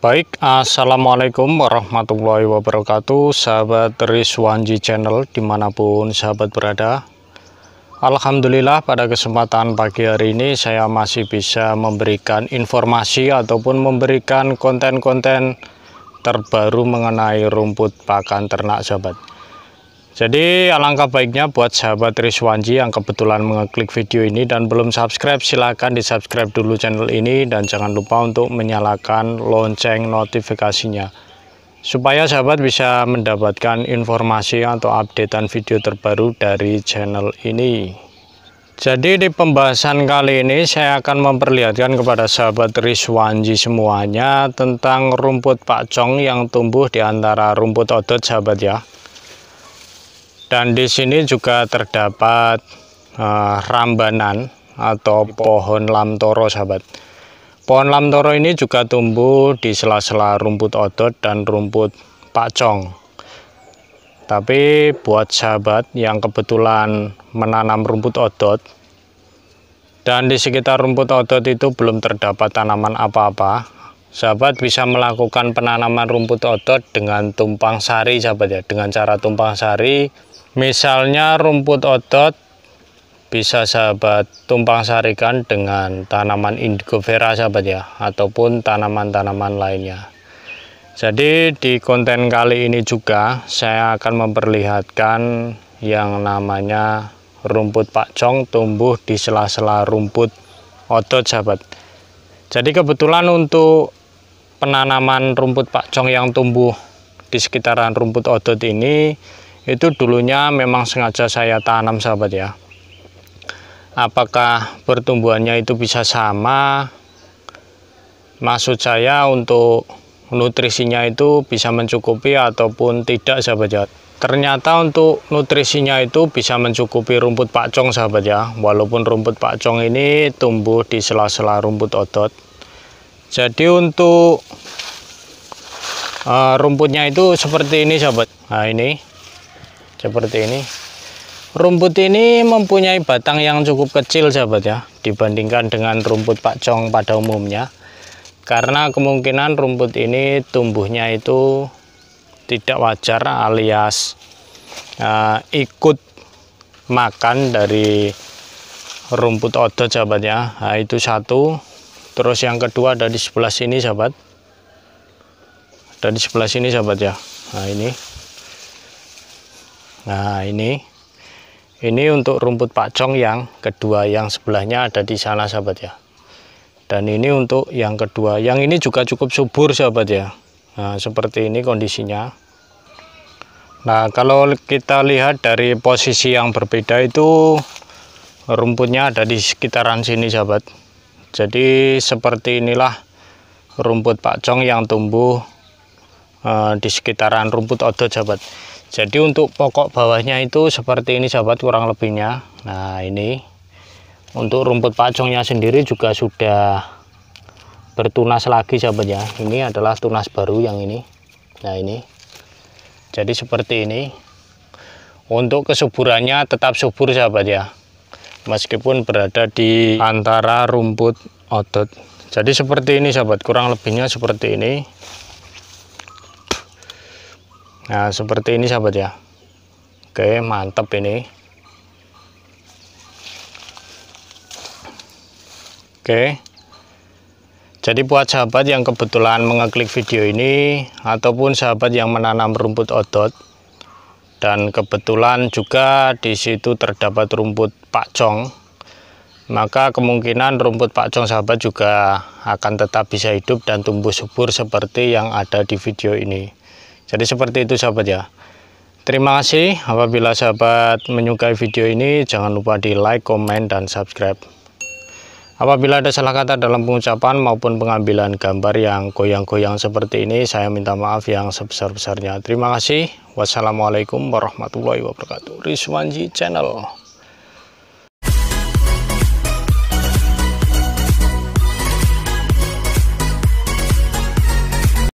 Baik, Assalamualaikum warahmatullahi wabarakatuh Sahabat Rizwanji Channel dimanapun sahabat berada Alhamdulillah pada kesempatan pagi hari ini saya masih bisa memberikan informasi ataupun memberikan konten-konten terbaru mengenai rumput pakan ternak sahabat jadi alangkah baiknya buat sahabat Riswanji yang kebetulan mengeklik video ini dan belum subscribe silahkan di subscribe dulu channel ini dan jangan lupa untuk menyalakan lonceng notifikasinya supaya sahabat bisa mendapatkan informasi atau updatean video terbaru dari channel ini jadi di pembahasan kali ini saya akan memperlihatkan kepada sahabat Riswanji semuanya tentang rumput pakcong yang tumbuh di antara rumput odot sahabat ya dan di sini juga terdapat uh, rambanan atau pohon lamtoro sahabat. Pohon lamtoro ini juga tumbuh di sela-sela rumput otot dan rumput pacong Tapi buat sahabat yang kebetulan menanam rumput otot dan di sekitar rumput otot itu belum terdapat tanaman apa-apa, sahabat bisa melakukan penanaman rumput otot dengan tumpang sari sahabat ya dengan cara tumpang sari misalnya rumput otot bisa sahabat tumpang sarikan dengan tanaman indigo vera sahabat ya ataupun tanaman-tanaman lainnya jadi di konten kali ini juga saya akan memperlihatkan yang namanya rumput pakcong tumbuh di sela-sela rumput otot sahabat jadi kebetulan untuk penanaman rumput pakcong yang tumbuh di sekitaran rumput otot ini itu dulunya memang sengaja saya tanam sahabat ya apakah pertumbuhannya itu bisa sama maksud saya untuk nutrisinya itu bisa mencukupi ataupun tidak sahabat ya ternyata untuk nutrisinya itu bisa mencukupi rumput pakcong sahabat ya walaupun rumput pakcong ini tumbuh di sela-sela rumput otot jadi untuk uh, rumputnya itu seperti ini sahabat nah ini seperti ini rumput ini mempunyai batang yang cukup kecil sahabat ya dibandingkan dengan rumput Pak cong pada umumnya karena kemungkinan rumput ini tumbuhnya itu tidak wajar alias uh, ikut makan dari rumput odot sahabat ya nah, itu satu terus yang kedua dari sebelah sini sahabat dari sebelah sini sahabat ya nah ini Nah ini ini untuk rumput pakcong yang kedua yang sebelahnya ada di sana sahabat ya. Dan ini untuk yang kedua yang ini juga cukup subur sahabat ya. Nah seperti ini kondisinya. Nah kalau kita lihat dari posisi yang berbeda itu rumputnya ada di sekitaran sini sahabat. Jadi seperti inilah rumput pakcong yang tumbuh eh, di sekitaran rumput odot sahabat jadi untuk pokok bawahnya itu seperti ini sahabat kurang lebihnya nah ini untuk rumput pacongnya sendiri juga sudah bertunas lagi sahabat ya ini adalah tunas baru yang ini nah ini jadi seperti ini untuk kesuburannya tetap subur sahabat ya meskipun berada di antara rumput otot jadi seperti ini sahabat kurang lebihnya seperti ini Nah, seperti ini sahabat ya. Oke, mantap ini. Oke. Jadi buat sahabat yang kebetulan mengeklik video ini ataupun sahabat yang menanam rumput odot dan kebetulan juga di situ terdapat rumput pakcong, maka kemungkinan rumput pakcong sahabat juga akan tetap bisa hidup dan tumbuh subur seperti yang ada di video ini jadi seperti itu sahabat ya terima kasih apabila sahabat menyukai video ini jangan lupa di like komen dan subscribe apabila ada salah kata dalam pengucapan maupun pengambilan gambar yang goyang-goyang seperti ini saya minta maaf yang sebesar-besarnya terima kasih wassalamualaikum warahmatullahi wabarakatuh Rizwanji channel